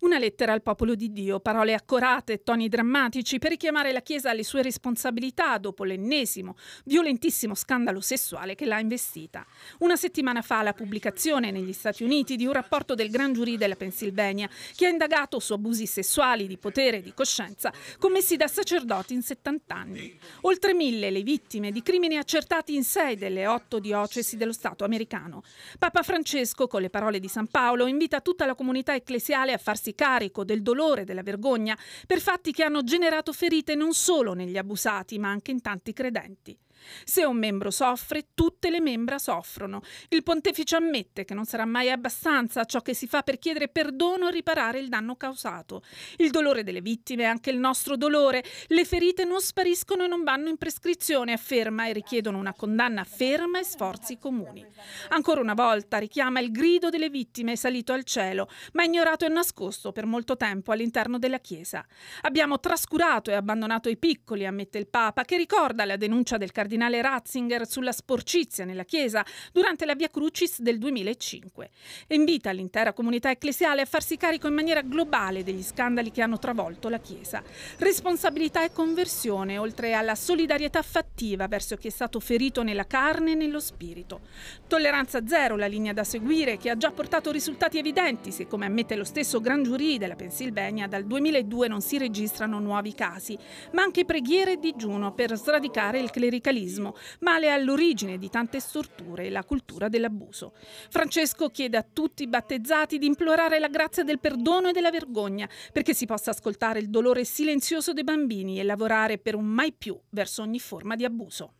Una lettera al popolo di Dio, parole accorate e toni drammatici per richiamare la Chiesa alle sue responsabilità dopo l'ennesimo violentissimo scandalo sessuale che l'ha investita. Una settimana fa la pubblicazione negli Stati Uniti di un rapporto del Gran Giurì della Pennsylvania che ha indagato su abusi sessuali di potere e di coscienza commessi da sacerdoti in 70 anni. Oltre mille le vittime di crimini accertati in sei delle otto diocesi dello Stato americano. Papa Francesco, con le parole di San Paolo, invita tutta la comunità ecclesiale a farsi farsi carico del dolore e della vergogna per fatti che hanno generato ferite non solo negli abusati, ma anche in tanti credenti. Se un membro soffre, tutte le membra soffrono. Il pontefice ammette che non sarà mai abbastanza ciò che si fa per chiedere perdono e riparare il danno causato. Il dolore delle vittime è anche il nostro dolore. Le ferite non spariscono e non vanno in prescrizione, afferma, e richiedono una condanna ferma e sforzi comuni. Ancora una volta richiama il grido delle vittime salito al cielo, ma ignorato e nascosto per molto tempo all'interno della Chiesa. Abbiamo trascurato e abbandonato i piccoli, ammette il Papa, che ricorda la denuncia del cardinale cardinale Ratzinger sulla sporcizia nella Chiesa durante la Via Crucis del 2005 invita l'intera comunità ecclesiale a farsi carico in maniera globale degli scandali che hanno travolto la Chiesa. Responsabilità e conversione, oltre alla solidarietà fattiva verso chi è stato ferito nella carne e nello spirito. Tolleranza zero la linea da seguire che ha già portato risultati evidenti se, come ammette lo stesso Gran Giurì della Pennsylvania, dal 2002 non si registrano nuovi casi, ma anche preghiere e digiuno per sradicare il clericalismo giornalismo, ma all'origine di tante storture e la cultura dell'abuso. Francesco chiede a tutti i battezzati di implorare la grazia del perdono e della vergogna perché si possa ascoltare il dolore silenzioso dei bambini e lavorare per un mai più verso ogni forma di abuso.